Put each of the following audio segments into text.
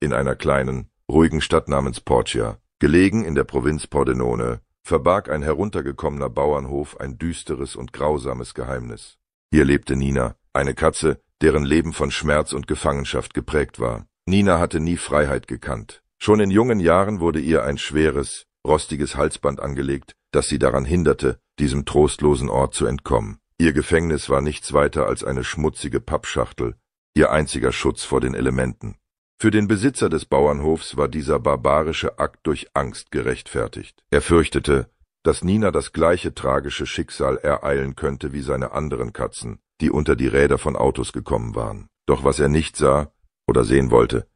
in einer kleinen, ruhigen Stadt namens Portia, gelegen in der Provinz Pordenone, verbarg ein heruntergekommener Bauernhof ein düsteres und grausames Geheimnis. Hier lebte Nina, eine Katze, deren Leben von Schmerz und Gefangenschaft geprägt war. Nina hatte nie Freiheit gekannt. Schon in jungen Jahren wurde ihr ein schweres, rostiges Halsband angelegt, das sie daran hinderte, diesem trostlosen Ort zu entkommen. Ihr Gefängnis war nichts weiter als eine schmutzige Pappschachtel, ihr einziger Schutz vor den Elementen. Für den Besitzer des Bauernhofs war dieser barbarische Akt durch Angst gerechtfertigt. Er fürchtete, dass Nina das gleiche tragische Schicksal ereilen könnte wie seine anderen Katzen, die unter die Räder von Autos gekommen waren. Doch was er nicht sah oder sehen wollte,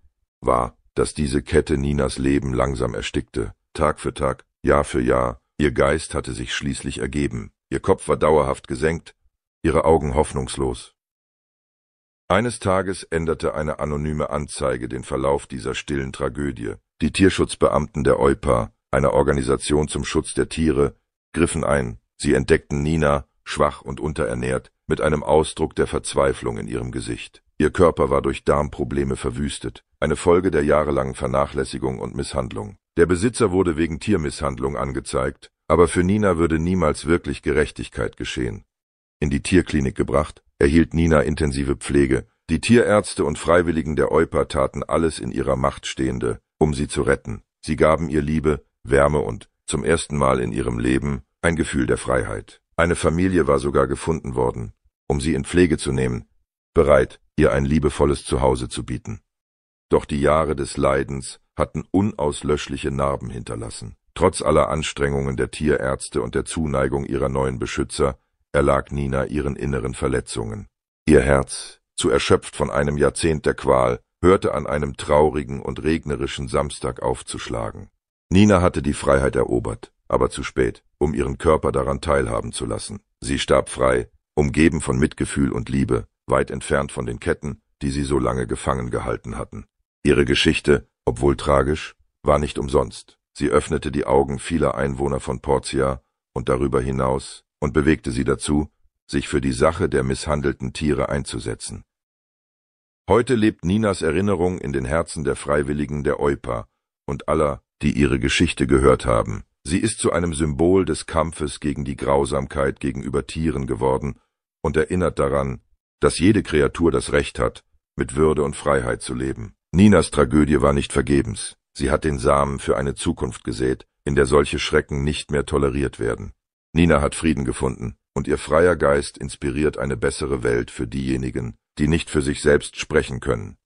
war, dass diese Kette Ninas Leben langsam erstickte, Tag für Tag, Jahr für Jahr, ihr Geist hatte sich schließlich ergeben, ihr Kopf war dauerhaft gesenkt, ihre Augen hoffnungslos. Eines Tages änderte eine anonyme Anzeige den Verlauf dieser stillen Tragödie. Die Tierschutzbeamten der EuPA, einer Organisation zum Schutz der Tiere, griffen ein. Sie entdeckten Nina, schwach und unterernährt, mit einem Ausdruck der Verzweiflung in ihrem Gesicht. Ihr Körper war durch Darmprobleme verwüstet, eine Folge der jahrelangen Vernachlässigung und Misshandlung. Der Besitzer wurde wegen Tiermisshandlung angezeigt, aber für Nina würde niemals wirklich Gerechtigkeit geschehen. In die Tierklinik gebracht, erhielt Nina intensive Pflege. Die Tierärzte und Freiwilligen der Euper taten alles in ihrer Macht Stehende, um sie zu retten. Sie gaben ihr Liebe, Wärme und, zum ersten Mal in ihrem Leben, ein Gefühl der Freiheit. Eine Familie war sogar gefunden worden, um sie in Pflege zu nehmen, bereit, ihr ein liebevolles Zuhause zu bieten. Doch die Jahre des Leidens hatten unauslöschliche Narben hinterlassen. Trotz aller Anstrengungen der Tierärzte und der Zuneigung ihrer neuen Beschützer erlag Nina ihren inneren Verletzungen. Ihr Herz, zu erschöpft von einem Jahrzehnt der Qual, hörte an einem traurigen und regnerischen Samstag aufzuschlagen. Nina hatte die Freiheit erobert, aber zu spät, um ihren Körper daran teilhaben zu lassen. Sie starb frei, umgeben von Mitgefühl und Liebe, weit entfernt von den Ketten, die sie so lange gefangen gehalten hatten. Ihre Geschichte, obwohl tragisch, war nicht umsonst. Sie öffnete die Augen vieler Einwohner von Portia und darüber hinaus und bewegte sie dazu, sich für die Sache der misshandelten Tiere einzusetzen. Heute lebt Ninas Erinnerung in den Herzen der Freiwilligen der Eupa und aller, die ihre Geschichte gehört haben. Sie ist zu einem Symbol des Kampfes gegen die Grausamkeit gegenüber Tieren geworden und erinnert daran, dass jede Kreatur das Recht hat, mit Würde und Freiheit zu leben. Ninas Tragödie war nicht vergebens. Sie hat den Samen für eine Zukunft gesät, in der solche Schrecken nicht mehr toleriert werden. Nina hat Frieden gefunden, und ihr freier Geist inspiriert eine bessere Welt für diejenigen, die nicht für sich selbst sprechen können.